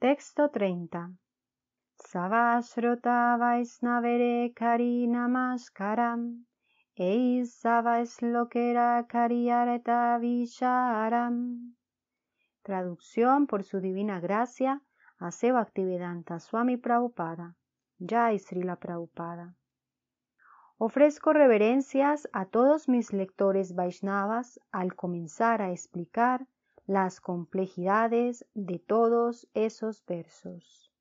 Texto 30. Savasruta Vaisnavere Karina Maskaram, Eis Visharam. Traducción por su divina gracia a Swami Prabhupada, Jai Srila Prabhupada. Ofrezco reverencias a todos mis lectores Vaishnavas al comenzar a explicar las complejidades de todos esos versos.